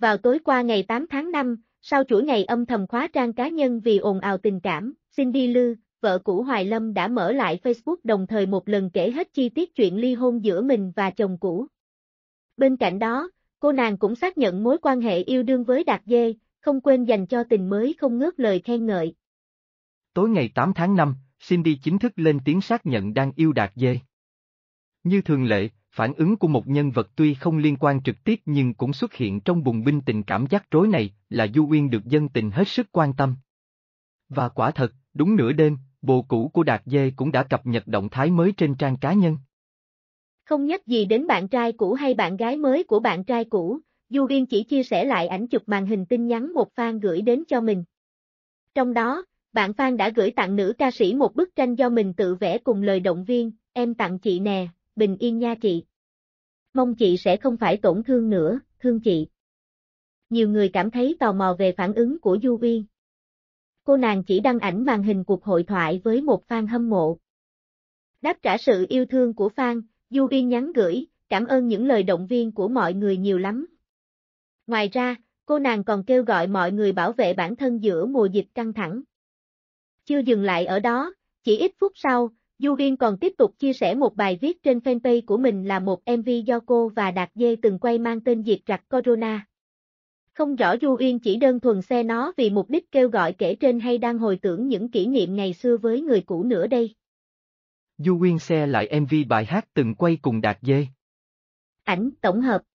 vào tối qua ngày 8 tháng 5, sau chuỗi ngày âm thầm khóa trang cá nhân vì ồn ào tình cảm, Cindy Lư, vợ cũ Hoài Lâm đã mở lại Facebook đồng thời một lần kể hết chi tiết chuyện ly hôn giữa mình và chồng cũ. Bên cạnh đó, cô nàng cũng xác nhận mối quan hệ yêu đương với Đạt Dê, không quên dành cho tình mới không ngớt lời khen ngợi. Tối ngày 8 tháng 5, Cindy chính thức lên tiếng xác nhận đang yêu Đạt Dê. Như thường lệ, phản ứng của một nhân vật tuy không liên quan trực tiếp nhưng cũng xuất hiện trong bùng binh tình cảm giác rối này là Du Uyên được dân tình hết sức quan tâm. Và quả thật, đúng nửa đêm, bộ cũ của Đạt Dê cũng đã cập nhật động thái mới trên trang cá nhân. Không nhắc gì đến bạn trai cũ hay bạn gái mới của bạn trai cũ, Du Uyên chỉ chia sẻ lại ảnh chụp màn hình tin nhắn một fan gửi đến cho mình. Trong đó, bạn fan đã gửi tặng nữ ca sĩ một bức tranh do mình tự vẽ cùng lời động viên, em tặng chị nè, bình yên nha chị. Mong chị sẽ không phải tổn thương nữa, thương chị. Nhiều người cảm thấy tò mò về phản ứng của Du Uyên. Cô nàng chỉ đăng ảnh màn hình cuộc hội thoại với một fan hâm mộ. Đáp trả sự yêu thương của fan, Du Uyên nhắn gửi, cảm ơn những lời động viên của mọi người nhiều lắm. Ngoài ra, cô nàng còn kêu gọi mọi người bảo vệ bản thân giữa mùa dịch căng thẳng. Chưa dừng lại ở đó, chỉ ít phút sau, Du Yên còn tiếp tục chia sẻ một bài viết trên fanpage của mình là một MV do cô và Đạt Dê từng quay mang tên Diệt Rạc Corona. Không rõ Du Yên chỉ đơn thuần xe nó vì mục đích kêu gọi kể trên hay đang hồi tưởng những kỷ niệm ngày xưa với người cũ nữa đây. Du Uyên xe lại MV bài hát từng quay cùng Đạt Dê. Ảnh tổng hợp